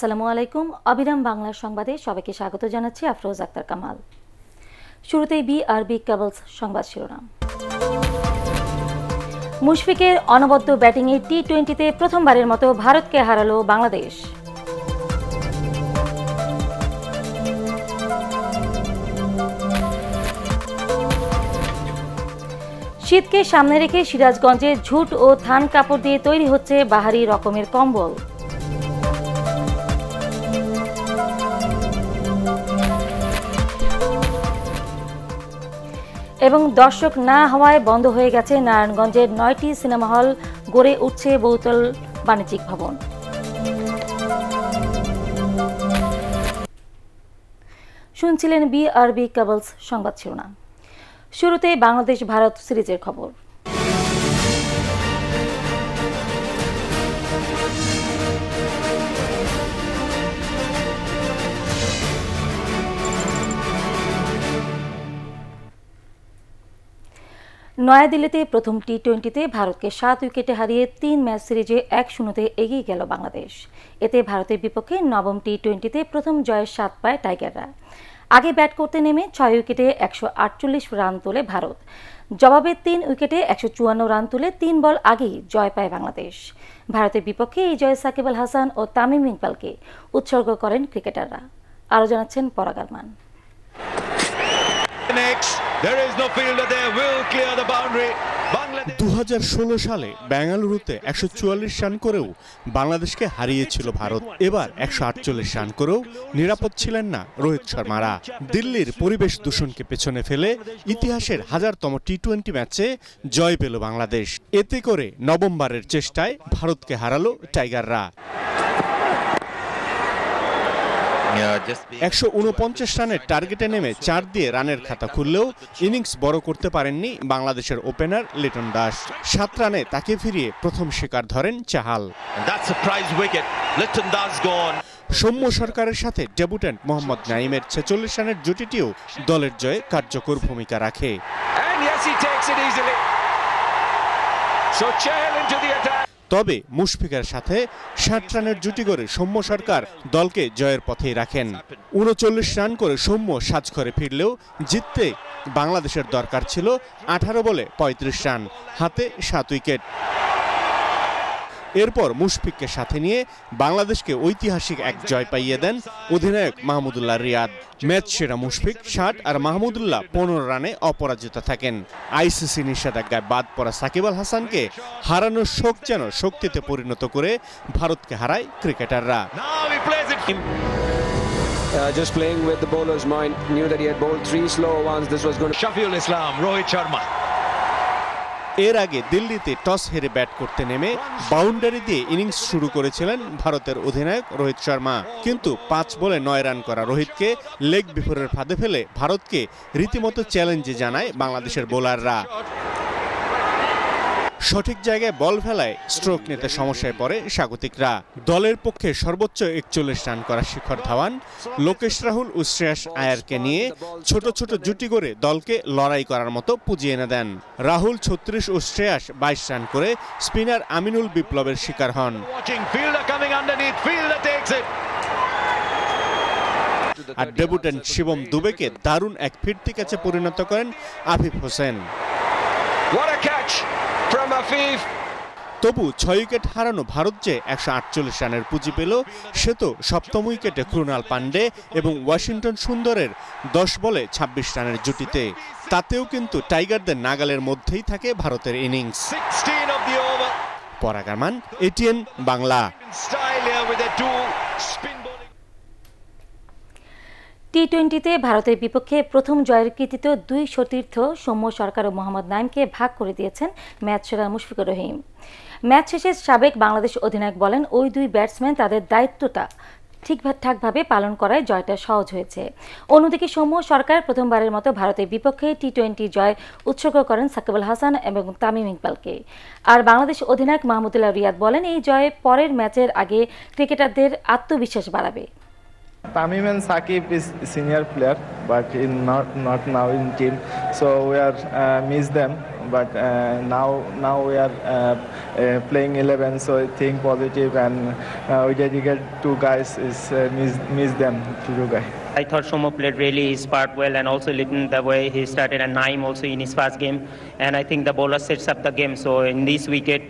আসসালামু আলাইকুম অবিরাম বাংলা সংবাদে সবাইকে স্বাগত জানাচ্ছি আফরোজ আক্তার কামাল শুরুতেই বি বি কেবলস সংবাদ শিরোনাম মুশফিকের অনবদ্য ব্যাটিংয়ে টি টোয়েন্টিতে প্রথমবারের মতো ভারতকে হারালো বাংলাদেশ শীতকে সামনে রেখে সিরাজগঞ্জে ঝুট ও থান কাপড় দিয়ে তৈরি হচ্ছে বাহারি রকমের কম্বল এবং দর্শক না হওয়ায় বন্ধ হয়ে গেছে নারায়ণগঞ্জের নয়টি সিনেমা হল গড়ে উঠছে বহুতল বাণিজ্যিক ভবন শুনছিলেন বিআরবি কাবলস সংবাদ শিরোনাম শুরুতে বাংলাদেশ ভারত সিরিজের খবর নয়াদিল্লিতে প্রথম টি টোয়েন্টিতে ভারতকে সাত উইকেটে হারিয়ে তিন ম্যাচ সিরিজে এক শূন্যতে এগিয়ে গেল বাংলাদেশ এতে ভারতের বিপক্ষে নবম টি টোয়েন্টিতে প্রথম জয়ের স্বাদ পায় টাইগাররা আগে ব্যাট করতে নেমে ছয় উইকেটে একশো রান তোলে ভারত জবাবে তিন উইকেটে একশো রান তুলে তিন বল আগেই জয় পায় বাংলাদেশ ভারতের বিপক্ষে এই জয় সাকিব আল হাসান ও তামিম ইকবালকে উৎসর্গ করেন ক্রিকেটাররা আরও জানাচ্ছেন পরাগারমান দু সালে বেঙ্গালুরুতে একশো রান করেও বাংলাদেশকে হারিয়েছিল ভারত এবার একশো রান করেও নিরাপদ ছিলেন না রোহিত শর্মারা দিল্লির পরিবেশ দূষণকে পেছনে ফেলে ইতিহাসের হাজারতম টি টোয়েন্টি ম্যাচে জয় পেল বাংলাদেশ এতে করে নভেম্বরের চেষ্টায় ভারতকে হারালো টাইগাররা একশো রানের টার্গেটে নেমে চার দিয়ে রানের খাতা খুললেও ইনিংস বড় করতে পারেননি বাংলাদেশের ওপেনার লিটন দাস সাত রানে তাকে ফিরিয়ে প্রথম শিকার ধরেন চাহাল সৌম্য সরকারের সাথে ডেবুটেন্ট মোহাম্মদ নাইমের ছেচল্লিশ রানের জুটিটিও দলের জয়ে কার্যকর ভূমিকা রাখে So Chael into the attack. তবে মুশফিকের সাথে ষাট রানের জুটি করে সৌম্য সরকার দলকে জয়ের পথেই রাখেন উনচল্লিশ রান করে সৌম্য সাজ করে ফিরলেও জিততে বাংলাদেশের দরকার ছিল আঠারো বলে ৩৫ রান হাতে সাত উইকেট এরপর মুশফিককে সাথে নিয়ে বাংলাদেশকে ঐতিহাসিক এক জয় পাইয়ে দেন অধিনায়ক মাহমুদুল্লাহ রিয়াদ ম্যাচ সেরা মুশফিক ষাট আর মাহমুদুল্লাহ পনেরো রানে অপরাজিত থাকেন আইসিসি নিষেধাজ্ঞায় বাদ পড়া সাকিব আল হাসানকে হারানোর শোক যেন শক্তিতে পরিণত করে ভারতকে হারায় ক্রিকেটাররা Uh, just playing with the bowler's mind, knew that he had bowled three slow ones. This was going to. Shafiul Islam, Rohit Sharma. এর আগে দিল্লিতে টস হেরে ব্যাট করতে নেমে বাউন্ডারি দিয়ে ইনিংস শুরু করেছিলেন ভারতের অধিনায়ক রোহিত শর্মা কিন্তু পাঁচ বলে নয় রান করা রোহিতকে লেগ বিফোরের ফাঁদে ফেলে ভারতকে রীতিমতো চ্যালেঞ্জে জানায় বাংলাদেশের বোলাররা সঠিক জায়গায় বল ফেলায় স্ট্রোক নিতে সমস্যায় পড়ে স্বাগতিকরা দলের পক্ষে সর্বোচ্চ একচল্লিশ রান করা শিখর ধাওয়ান লোকেশ রাহুল ও শ্রেয়াস আয়ারকে নিয়ে ছোট ছোট জুটি করে দলকে লড়াই করার মতো পুঁজি এনে দেন রাহুল ছত্রিশ ও শ্রেয়াস বাইশ রান করে স্পিনার আমিনুল বিপ্লবের শিকার হন আর ডেবুটেন্ট শিবম দুবেকে দারুণ এক ফিরতি কাছে পরিণত করেন Afif Hossain What a catch! তবু ছয় উইকেট হারানো ভারত যে একশো আটচল্লিশ রানের পুঁজি পেল সে তো সপ্তম উইকেটে ক্রুণাল পাণ্ডে এবং ওয়াশিংটন সুন্দরের দশ বলে ২৬ রানের জুটিতে তাতেও কিন্তু টাইগারদের নাগালের মধ্যেই থাকে ভারতের ইনিংস পরাগামান এটিএন বাংলা টি টোয়েন্টিতে ভারতের বিপক্ষে প্রথম জয়ের কৃতিত্ব দুই সতীর্থ সৌম্য সরকার ও মোহাম্মদ নাইমকে ভাগ করে দিয়েছেন ম্যাচ সেরা মুশফিকুর রহিম ম্যাচ শেষে সাবেক বাংলাদেশ অধিনায়ক বলেন ওই দুই ব্যাটসম্যান তাদের দায়িত্বটা ঠিকঠাকভাবে পালন করায় জয়টা সহজ হয়েছে অন্যদিকে সৌম্য সরকার প্রথমবারের মতো ভারতের বিপক্ষে টি টোয়েন্টি জয় উৎসর্গ করেন সাকিবুল হাসান এবং তামিম ইকবালকে আর বাংলাদেশ অধিনায়ক মাহমুদুল্লাহ রিয়াদ বলেন এই জয়ে পরের ম্যাচের আগে ক্রিকেটারদের আত্মবিশ্বাস বাড়াবে Tamim and Sakib is senior player, but in not not now in team. So we are uh, miss them, but uh, now now we are uh, uh playing 11. So think positive, and uh, we get two guys is uh, miss miss them Two guys. I thought Shomo played really his part well and also Litton the way he started and Naim also in his first game and I think the bowler sets up the game so in this wicket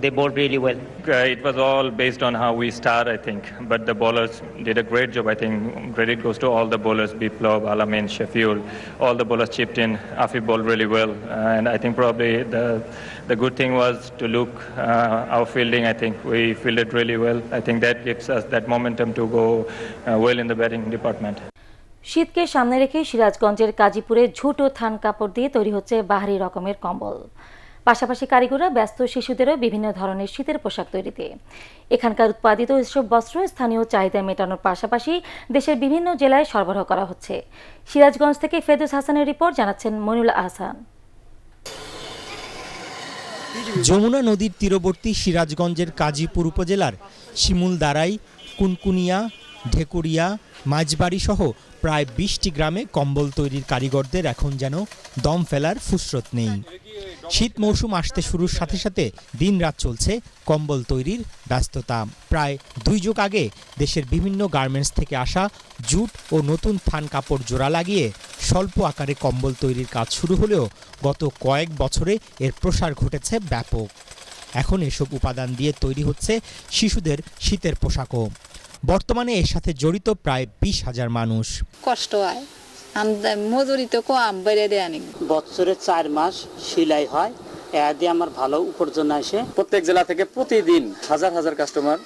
they bowled really well. Uh, it was all based on how we start, I think. But the bowlers did a great job. I think credit goes to all the bowlers: Biplob, Alamin, Sheffield. All the bowlers chipped in. Afi bowled really well, uh, and I think probably the the good thing was to look uh, our fielding. I think we fielded really well. I think that gives us that momentum to go well in the batting department. শীতকে সামনে রেখে সিরাজগঞ্জের কাজীপুরে ঝুটো থান কাপড় দিয়ে তৈরি হচ্ছে বাহারি রকমের কম্বল পাশাপাশি কারিগররা ব্যস্ত শিশুদেরও বিভিন্ন ধরনের শীতের পোশাক তৈরিতে এখানকার উৎপাদিত এসব বস্ত্র স্থানীয় চাহিদা মেটানোর পাশাপাশি দেশের বিভিন্ন জেলায় সরবরাহ করা হচ্ছে সিরাজগঞ্জ থেকে ফেদুস হাসানের রিপোর্ট জানাচ্ছেন মনুল আহসান যমুনা নদীর তীরবর্তী সিরাজগঞ্জের কাজীপুর উপজেলার শিমুলদারাই কুনকুনিয়া ঢেকুরিয়া মাঝবাড়িসহ প্রায় বিশটি গ্রামে কম্বল তৈরির কারিগরদের এখন যেন দম ফেলার ফুসরত নেই শীত মৌসুম আসতে শুরুর সাথে সাথে দিনরাত চলছে কম্বল তৈরির ব্যস্ততা প্রায় দুই যুগ আগে দেশের বিভিন্ন গার্মেন্টস থেকে আসা জুট ও নতুন থান কাপড় জোড়া লাগিয়ে স্বল্প আকারে কম্বল তৈরির কাজ শুরু হলেও গত কয়েক বছরে এর প্রসার ঘটেছে ব্যাপক এখন এসব উপাদান দিয়ে তৈরি হচ্ছে শিশুদের শীতের পোশাকও বর্তমানে এর সাথে জড়িত প্রায় বিশ হাজার মানুষ কষ্ট হয় মজুরি তো কম বেড়ে দেয় বছরে চার মাস সিলাই হয় এ দিয়ে আমার ভালো উপার্জন আসে প্রত্যেক জেলা থেকে প্রতিদিন হাজার হাজার কাস্টমার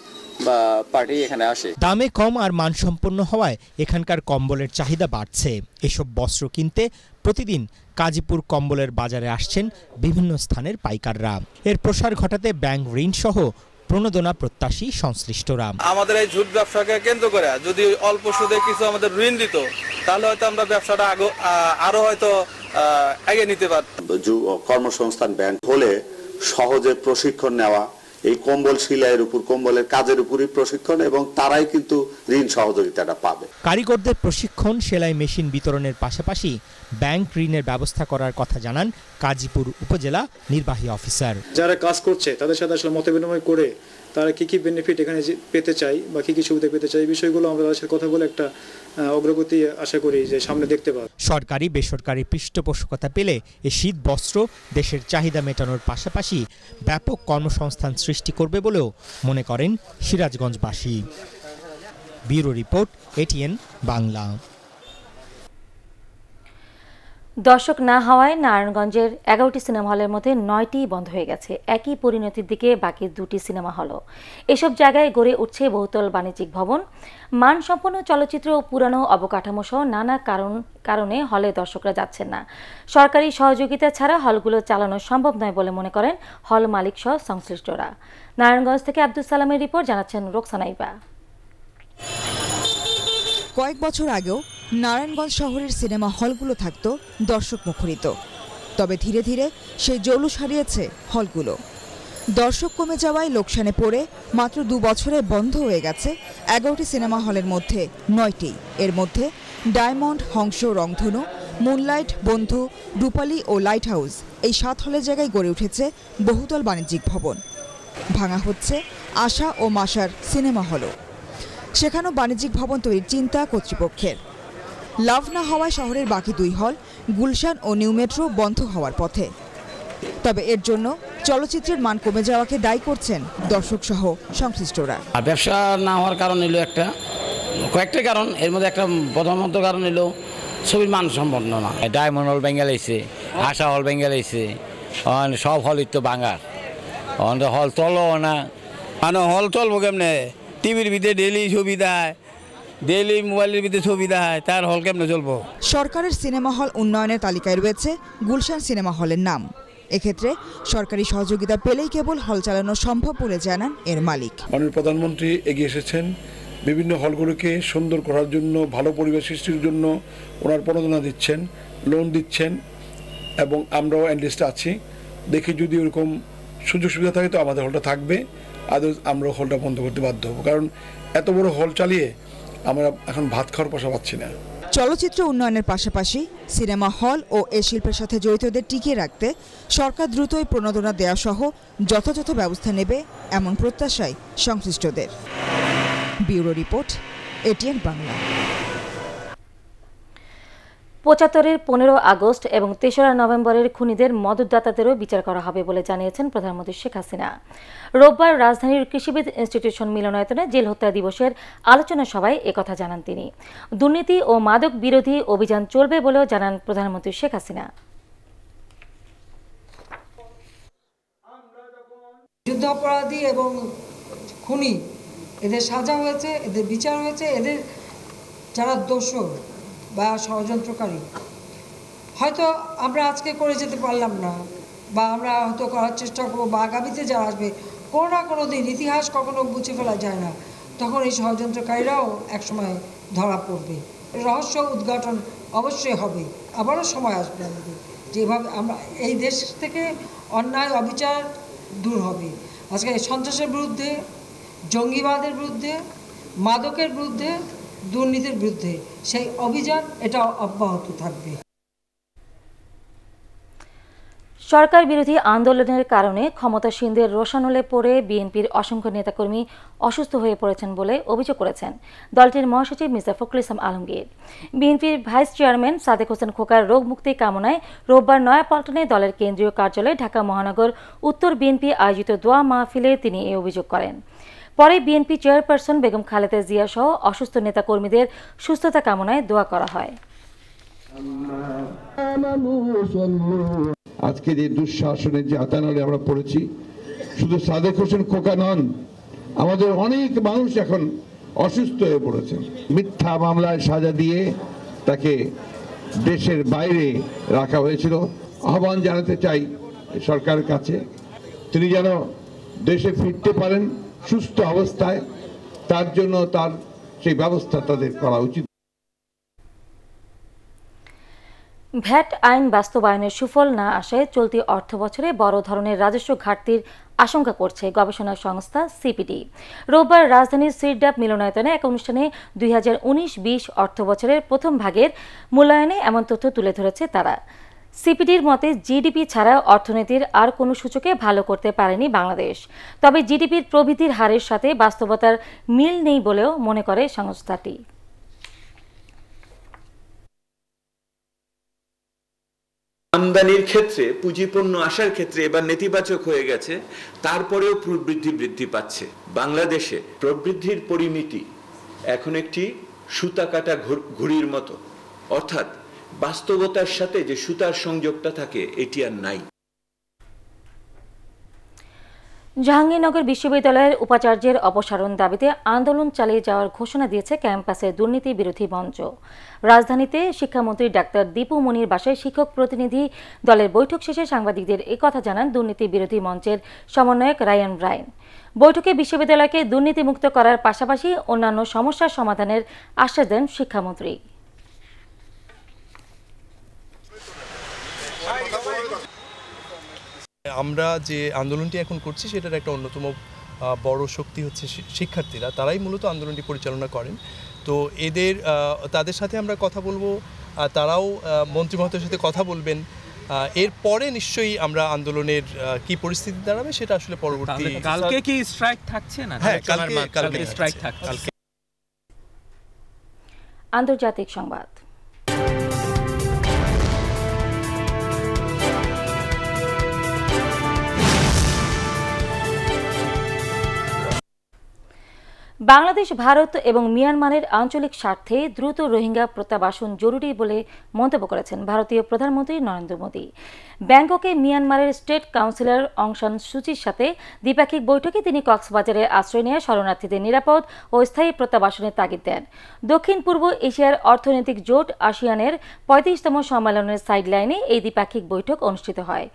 বা এখানে আসে দামে কম আর মানসম্পন্ন হওয়ায় এখানকার কম্বলের চাহিদা বাড়ছে এসব বস্ত্র কিনতে প্রতিদিন কাজীপুর কম্বলের বাজারে আসছেন বিভিন্ন স্থানের পাইকাররা এর প্রসার ঘটাতে ব্যাংক ঋণ সহ প্রণোদনা প্রত্যাশী সংশ্লিষ্টরা আমাদের এই ঝুট ব্যবসাকে কেন্দ্র করে যদি অল্প সুদে কিছু আমাদের ঋণ দিত তাহলে হয়তো আমরা ব্যবসাটা আরো হয়তো আগে নিতে পারতাম কর্মসংস্থান ব্যাংক হলে সহজে প্রশিক্ষণ নেওয়া এই কম্বল সিলাইয়ের উপর কম্বলের কাজের উপরই প্রশিক্ষণ এবং তারাই কিন্তু ঋণ সহযোগিতাটা পাবে কারিগরদের প্রশিক্ষণ সেলাই মেশিন বিতরণের পাশাপাশি ব্যাংক ঋণের ব্যবস্থা করার কথা জানান কাজীপুর উপজেলা নির্বাহী অফিসার যারা কাজ করছে তাদের সাথে আসলে মতবিনিময় করে তারা কী কী বেনিফিট এখানে পেতে চাই বা কী কী সুবিধা পেতে চাই এই বিষয়গুলো আমরা তাদের কথা বলে একটা অগ্রগতি আশা করি যে সামনে দেখতে পাবো সরকারি বেসরকারি পৃষ্ঠপোষকতা পেলে এ শীত বস্ত্র দেশের চাহিদা মেটানোর পাশাপাশি ব্যাপক কর্মসংস্থান সৃষ্টি করবে বলেও মনে করেন সিরাজগঞ্জবাসী ব্যুরো রিপোর্ট এটিএন বাংলা দর্শক না হওয়ায় নারায়ণগঞ্জের এগারোটি সিনেমা হলের মধ্যে নয়টি বন্ধ হয়ে গেছে একই পরিণতির দিকে বাকি দুটি সিনেমা হলও এসব জায়গায় গড়ে উঠছে বহুতল বাণিজ্যিক ভবন মানসম্পন্ন চলচ্চিত্র ও পুরানো অবকাঠামো সহ নানা কারণ কারণে হলে দর্শকরা যাচ্ছেন না সরকারি সহযোগিতা ছাড়া হলগুলো চালানো সম্ভব নয় বলে মনে করেন হল মালিক সহ সংশ্লিষ্টরা নারায়ণগঞ্জ থেকে আব্দুল সালামের রিপোর্ট জানাচ্ছেন রোকসানাইবা কয়েক বছর আগেও নারায়ণগঞ্জ শহরের সিনেমা হলগুলো থাকত দর্শক মুখরিত তবে ধীরে ধীরে সেই জৌলুস হারিয়েছে হলগুলো দর্শক কমে যাওয়ায় লোকসানে পড়ে মাত্র দু বছরে বন্ধ হয়ে গেছে এগারোটি সিনেমা হলের মধ্যে নয়টি এর মধ্যে ডায়মন্ড হংস রংধনু মুনলাইট বন্ধু রূপালী ও লাইট হাউস এই সাত হলের জায়গায় গড়ে উঠেছে বহুতল বাণিজ্যিক ভবন ভাঙা হচ্ছে আশা ও মাসার সিনেমা হলও সেখানেও বাণিজ্যিক ভবন তৈরির চিন্তা কর্তৃপক্ষের লাভ না হওয়ায় শহরের বাকি দুই হল গুলশান ও নিউ মেট্রো বন্ধ হওয়ার পথে তবে এর জন্য চলচ্চিত্রের মান কমে যাওয়াকে দায়ী করছেন দর্শক সহ সংশ্লিষ্টরা ব্যবসা না হওয়ার কারণ এলো একটা কয়েকটা কারণ এর মধ্যে একটা প্রথমত কারণ এলো ছবির মান সম্পন্ন না ডায়মন্ড হল বেঙ্গাল এসে আশা হল বেঙ্গাল এসে সব হল ইত্য বাঙার হল চলো না মানে হল চলবো কেমনে টিভির ভিতরে ডেলি দেয় ডেইলি মোবাইলের ভিতরে ছবি তার হল কেমনে চলবো সরকারের সিনেমা হল উন্নয়নের তালিকায় রয়েছে গুলশান সিনেমা হলের নাম এক্ষেত্রে সরকারি সহযোগিতা পেলেই কেবল হল চালানো সম্ভব বলে জানান এর মালিক মাননীয় প্রধানমন্ত্রী এগিয়ে এসেছেন বিভিন্ন হলগুলোকে সুন্দর করার জন্য ভালো পরিবেশ সৃষ্টির জন্য ওনার প্রণোদনা দিচ্ছেন লোন দিচ্ছেন এবং আমরাও অ্যান্ডলিস্টে আছি দেখি যদি ওরকম সুযোগ সুবিধা থাকে তো আমাদের হলটা থাকবে আদার্স আমরাও হলটা বন্ধ করতে বাধ্য হব কারণ এত বড় হল চালিয়ে আমরা এখন ভাত খাওয়ার পয়সা পাচ্ছি না চলচ্চিত্র উন্নয়নের পাশাপাশি সিনেমা হল ও এ শিল্পের সাথে জড়িতদের টিকিয়ে রাখতে সরকার দ্রুতই প্রণোদনা দেওয়া সহ যথাযথ ব্যবস্থা নেবে এমন প্রত্যাশায় সংশ্লিষ্টদের ব্যুরো রিপোর্ট এটিএন বাংলা পঁচাত্তরের পনেরো আগস্ট এবং তেসরা নভেম্বরের খুনিদের মদতদাতাদেরও বিচার করা হবে বলে জানিয়েছেন প্রধানমন্ত্রী শেখ হাসিনা রোববার রাজধানীর কৃষিবিদ ইনস্টিটিউশন মিলনায়তনে জেল হত্যা দিবসের আলোচনা সভায় একথা জানান তিনি দুর্নীতি ও মাদক বিরোধী অভিযান চলবে বলেও জানান প্রধানমন্ত্রী শেখ হাসিনা যুদ্ধাপরাধী এবং খুনি এদের সাজা হয়েছে এদের বিচার হয়েছে এদের যারা দোষ বা ষড়যন্ত্রকারী হয়তো আমরা আজকে করে যেতে পারলাম না বা আমরা হয়তো করার চেষ্টা করবো বা আগামীতে যারা আসবে কোনো না কোনো দিন ইতিহাস কখনো বুঝে ফেলা যায় না তখন এই ষড়যন্ত্রকারীরাও একসময় ধরা পড়বে রহস্য উদ্ঘাটন অবশ্যই হবে আবারও সময় আসবে আমাদের যেভাবে আমরা এই দেশ থেকে অন্যায় অবিচার দূর হবে আজকে সন্ত্রাসের বিরুদ্ধে জঙ্গিবাদের বিরুদ্ধে মাদকের বিরুদ্ধে দুর্নীতির বিরুদ্ধে সেই অভিযান এটা অব্যাহত থাকবে সরকার বিরোধী আন্দোলনের কারণে ক্ষমতাসীনদের রোশানলে পড়ে বিএনপির অসংখ্য নেতাকর্মী অসুস্থ হয়ে পড়েছেন বলে অভিযোগ করেছেন দলটির মহাসচিব মির্জা ফখরুল ইসলাম আলমগীর বিএনপির ভাইস চেয়ারম্যান সাদেক হোসেন খোকার রোগ মুক্তি কামনায় রোববার নয়াপল্টনে দলের কেন্দ্রীয় কার্যালয়ে ঢাকা মহানগর উত্তর বিএনপি আয়োজিত দোয়া মাহফিলে তিনি এ অভিযোগ করেন পরে বিএনপি চেয়ারপারসন বেগম খালেদা জিয়া সহ অসুস্থ নেতাকর্মীদের সুস্থতা কামনায় দোয়া করা হয় আজকে যে দুঃশাসনের যে আতানলে আমরা পড়েছি শুধু সাদেক হোসেন খোকা নন আমাদের অনেক মানুষ এখন অসুস্থ হয়ে পড়েছে মিথ্যা মামলায় সাজা দিয়ে তাকে দেশের বাইরে রাখা হয়েছিল আহ্বান জানাতে চাই সরকারের কাছে তিনি যেন দেশে ফিরতে পারেন সুস্থ অবস্থায় তার জন্য তার সেই ব্যবস্থা তাদের করা উচিত ভ্যাট আইন বাস্তবায়নের সুফল না আসে চলতি অর্থ বছরে বড় ধরনের রাজস্ব ঘাটতির আশঙ্কা করছে গবেষণা সংস্থা সিপিডি রোববার রাজধানীর সিরডাপ মিলনায়তনে এক অনুষ্ঠানে দুই হাজার উনিশ বিশ অর্থ বছরের প্রথম ভাগের মূল্যায়নে এমন তথ্য তুলে ধরেছে তারা সিপিডির মতে জিডিপি ছাড়া অর্থনীতির আর কোনো সূচকে ভালো করতে পারেনি বাংলাদেশ তবে জিডিপির প্রবৃদ্ধির হারের সাথে বাস্তবতার মিল নেই বলেও মনে করে সংস্থাটি আমদানির ক্ষেত্রে পুঁজিপণ্য আসার ক্ষেত্রে এবার নেতিবাচক হয়ে গেছে তারপরেও প্রবৃদ্ধি বৃদ্ধি পাচ্ছে বাংলাদেশে প্রবৃদ্ধির পরিমিতি এখন একটি সুতা কাটা ঘুড়ির মতো অর্থাৎ বাস্তবতার সাথে যে সুতার সংযোগটা থাকে এটি আর নাই জাহাঙ্গীরনগর বিশ্ববিদ্যালয়ের উপাচার্যের অপসারণ দাবিতে আন্দোলন চালিয়ে যাওয়ার ঘোষণা দিয়েছে ক্যাম্পাসের দুর্নীতি বিরোধী মঞ্চ রাজধানীতে শিক্ষামন্ত্রী ডাক্তার দীপু মনির বাসায় শিক্ষক প্রতিনিধি দলের বৈঠক শেষে সাংবাদিকদের কথা জানান দুর্নীতি বিরোধী মঞ্চের সমন্বয়ক রায়ান রায়ন বৈঠকে বিশ্ববিদ্যালয়কে দুর্নীতিমুক্ত করার পাশাপাশি অন্যান্য সমস্যার সমাধানের আশ্বাস দেন শিক্ষামন্ত্রী আমরা যে আন্দোলনটি এখন করছি সেটার একটা অন্যতম বড় শক্তি হচ্ছে শিক্ষার্থীরা তারাই মূলত আন্দোলনটি পরিচালনা করেন তো এদের তাদের সাথে আমরা কথা বলবো তারাও মন্ত্রী মহাতের সাথে কথা বলবেন এর পরে নিশ্চয়ই আমরা আন্দোলনের কি পরিস্থিতি দাঁড়াবে সেটা আসলে পরবর্তী কালকে কি স্ট্রাইক থাকছে না হ্যাঁ কালকে কালকে স্ট্রাইক থাকছে আন্তর্জাতিক সংবাদ বাংলাদেশ ভারত এবং মিয়ানমারের আঞ্চলিক স্বার্থে দ্রুত রোহিঙ্গা প্রত্যাবাসন জরুরি বলে মন্তব্য করেছেন ভারতীয় প্রধানমন্ত্রী নরেন্দ্র মোদী ব্যাংককে মিয়ানমারের স্টেট কাউন্সিলর অংশান সুচির সাথে দ্বিপাক্ষিক বৈঠকে তিনি কক্সবাজারে আশ্রয় নেওয়া শরণার্থীদের নিরাপদ ও স্থায়ী প্রত্যাবাসনের তাগিদ দেন দক্ষিণ পূর্ব এশিয়ার অর্থনৈতিক জোট আসিয়ানের পঁয়ত্রিশতম সম্মেলনের সাইডলাইনে এই দ্বিপাক্ষিক বৈঠক অনুষ্ঠিত হয়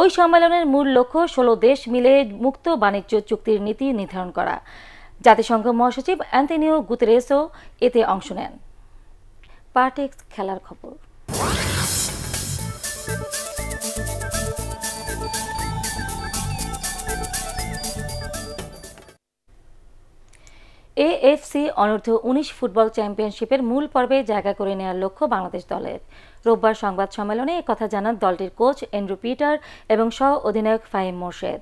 ওই সম্মেলনের মূল লক্ষ্য ষোলো দেশ মিলে মুক্ত বাণিজ্য চুক্তির নীতি নির্ধারণ করা জাতিসংঘ মহাসচিব অ্যান্টনিও গুতেরেসও এতে অংশ নেন পার্টেক্স খেলার খবর এএফসি অনূর্ধ্ব উনিশ ফুটবল চ্যাম্পিয়নশিপের মূল পর্বে জায়গা করে নেওয়ার লক্ষ্য বাংলাদেশ দলের রোববার সংবাদ সম্মেলনে কথা জানান দলটির কোচ এন্ড্রু পিটার এবং সহ অধিনায়ক ফাহিম মোর্শেদ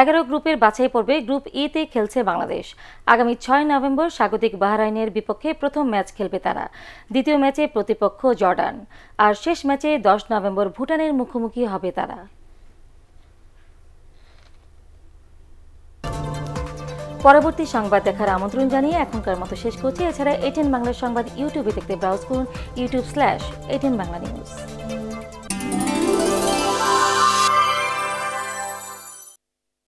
এগারো গ্রুপের বাছাই পর্বে গ্রুপ ইতে e খেলছে বাংলাদেশ আগামী ছয় নভেম্বর স্বাগতিক বাহরাইনের বিপক্ষে প্রথম ম্যাচ খেলবে তারা দ্বিতীয় ম্যাচে প্রতিপক্ষ জর্ডান আর শেষ ম্যাচে দশ নভেম্বর ভুটানের মুখোমুখি হবে তারা পরবর্তী সংবাদ দেখার আমন্ত্রণ জানিয়ে এখনকার মতো শেষ করছি এছাড়া এটিএন বাংলা সংবাদ ইউটিউবে দেখতে ব্রাউজ করুন YouTube slash ATN Bangla news